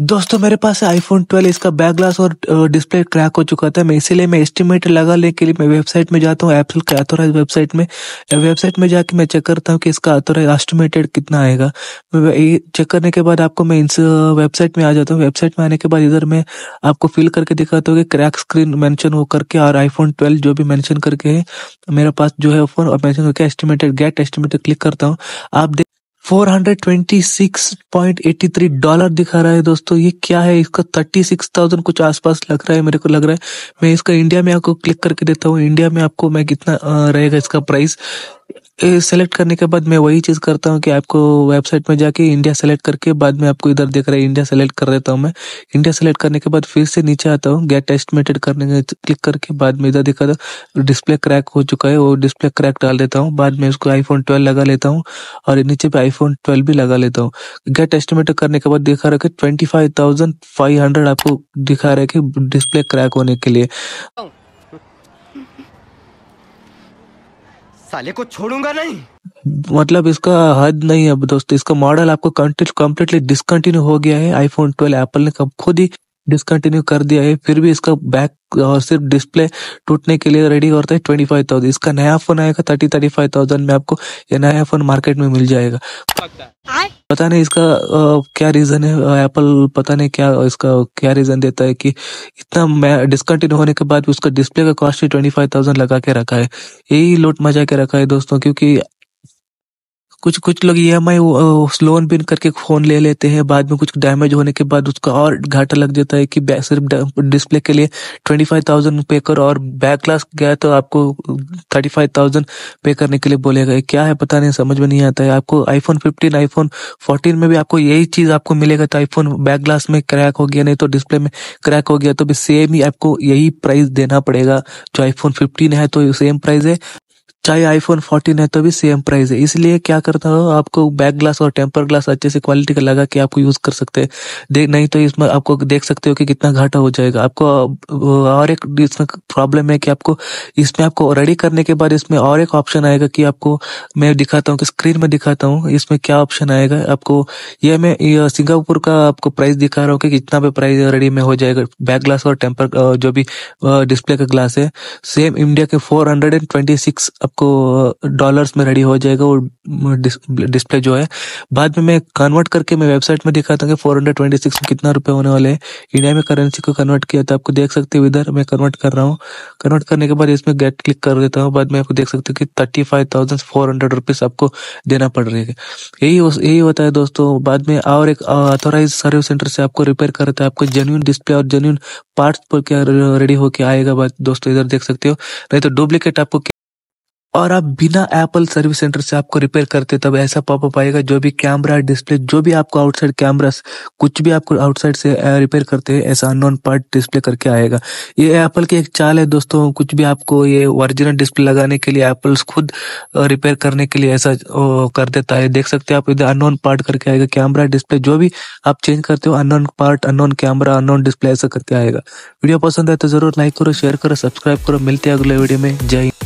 दोस्तों मेरे पास आईफोन 12 इसका बैक ग्लास और डिस्प्ले क्रैक हो चुका था मैं इसीलिए मैं एस्टिमेट लगाने के लिए मैं वेबसाइट में जाता हूँ एप्सल का अथोराइज वेबसाइट में वेबसाइट में जाके मैं चेक करता हूँ कि इसका अथोराइज एस्टिमेटेड कितना आएगा चेक करने के बाद आपको मैं इस वेबसाइट में आ जाता हूँ वेबसाइट में आने के बाद इधर मैं आपको फिल करके दिखाता हूँ कि क्रैक स्क्रीन मैंशन हो करके और आईफोन ट्वेल्व जो भी मैंशन करके है मेरे पास जो है फोन और mention estimated get estimated click करता हूँ आप 426.83 डॉलर दिखा रहा है दोस्तों ये क्या है इसका 36,000 कुछ आसपास लग रहा है मेरे को लग रहा है मैं इसका इंडिया में आपको क्लिक करके देता हूँ इंडिया में आपको मैं कितना रहेगा इसका प्राइस सेलेक्ट करने के बाद मैं वही चीज़ करता हूँ कि आपको वेबसाइट में जाके इंडिया सेलेक्ट करके बाद में आपको इधर देख रहा है इंडिया सेलेक्ट कर देता हूँ मैं इंडिया सेलेक्ट करने के बाद फिर से नीचे आता हूँ गेट एस्टिमेटेड करने के क्लिक करके बाद में इधर देखा था डिस्प्ले क्रैक हो चुका है वो डिस्प्ले क्रैक डाल देता हूँ बाद में उसको आईफोन ट्वेल्व लगा लेता हूँ और नीचे पे आईफोन ट्वेल्व भी लगा लेता हूँ गेट एस्टिमेटेड करने के बाद देखा रहा twenty five thousand five hundred आपको दिखा रहा है कि डिस्प्ले क्रैक होने के लिए साले को छोड़ूंगा नहीं मतलब इसका हद नहीं है दोस्तों इसका मॉडल आपको कम्प्लीटली डिसकंटिन्यू हो गया है आईफोन 12 एप्पल ने कब खुद ही डिसकंटिन्यू कर दिया है फिर भी इसका बैक और सिर्फ डिस्प्ले टूटने के लिए रेडी करते है ट्वेंटी फाइव थाउजेंड इसका नया फोन आएगा थर्टी थर्टी फाइव थाउजेंड में आपको ये नया फोन मार्केट में मिल जाएगा पता नहीं इसका आ, क्या रीज़न है एप्पल पता नहीं क्या इसका क्या रीज़न देता है कि इतना डिस्कंटिन्यू होने के बाद भी उसका डिस्प्ले का कॉस्ट ही ट्वेंटी फाइव थाउजेंड लगा के रखा है यही लोट मजा के रखा है दोस्तों क्योंकि कुछ कुछ लोग ई एम आई लोन बिन करके फ़ोन ले लेते हैं बाद में कुछ डैमेज होने के बाद उसका और घाटा लग जाता है कि सिर्फ डिस्प्ले के लिए ट्वेंटी फाइव थाउजेंड पे कर और बैक क्लास गया तो आपको थर्टी फाइव थाउजेंड पे करने के लिए बोलेगा क्या है पता नहीं समझ में नहीं आता है आपको आईफोन फिफ्टीन आईफोन फोर्टीन में भी आपको यही चीज़ आपको मिलेगा तो आईफोन बैक ग्लास में क्रैक हो गया नहीं तो डिस्प्ले में क्रैक हो गया तो भी सेम ही आपको यही प्राइस देना पड़ेगा जो आईफोन फिफ्टीन है तो सेम प्राइस है चाहे आईफोन फोर्टीन है तो भी सेम प्राइस है इसलिए क्या करता हो आपको बैक ग्लास और टेम्पर ग्लास अच्छे से क्वालिटी का लगा के आपको यूज कर सकते हैं देख नहीं तो इसमें आपको देख सकते हो कि कितना घाटा हो जाएगा आपको और एक इसमें प्रॉब्लम है कि आपको इसमें आपको रेडी करने के बाद इसमें और एक ऑप्शन आएगा कि आपको मैं दिखाता हूँ कि स्क्रीन में दिखाता हूँ इसमें क्या ऑप्शन आएगा आपको यह मैं सिंगापुर का आपको प्राइस दिखा रहा हूँ कि कितना भी प्राइस रेडी में हो जाएगा बैक ग्लास और टेम्पर जो भी डिस्प्ले का ग्लास है सेम इंडिया के four hundred and twenty six आपको डॉलर्स में रेडी हो जाएगा वो डिस्प्ले जो है बाद में मैं कन्वर्ट करके मैं वेबसाइट में दिखाता हूँ फोर हंड्रेड ट्वेंटी सिक्स में कितना रुपए होने वाले हैं इंडिया में करेंसी को कन्वर्ट किया तो आपको देख सकते हो इधर मैं कन्वर्ट कर रहा हूँ कन्वर्ट करने के बाद इसमें गेट क्लिक कर देता हूँ बाद में आपको देख सकते हो कि thirty five thousand four hundred rupees आपको देना पड़ रही है यही यही होता है दोस्तों बाद में और एक ऑथोराइज सर्विस सेंटर से आपको रिपेयर करता है आपको जेन्यून डिस्प्ले और जेन्यून पार्ट्स पर क्या रेडी होके आएगा दोस्तों इधर देख सकते हो नहीं तो डुप्लीकेट आपको और आप बिना एप्पल सर्विस सेंटर से आपको रिपेयर करते तब ऐसा पॉपअप आएगा जो भी कैमरा डिस्प्ले जो भी आपको आउटसाइड कैमरास कुछ भी आपको आउटसाइड से रिपेयर करते हैं ऐसा अननोन पार्ट डिस्प्ले करके आएगा ये एप्पल की एक चाल है दोस्तों कुछ भी आपको ये ओरिजिनल डिस्प्ले लगाने के लिए एप्पल खुद रिपेयर करने के लिए ऐसा कर देता है देख सकते हो आप इधर अननोन पार्ट करके आएगा कैमरा डिस्प्ले जो भी आप चेंज करते हो unknown part unknown camera unknown display ऐसा करके आएगा वीडियो पसंद आए तो जरूर लाइक करो शेयर करो सब्सक्राइब करो मिलते हैं अगले वीडियो में जय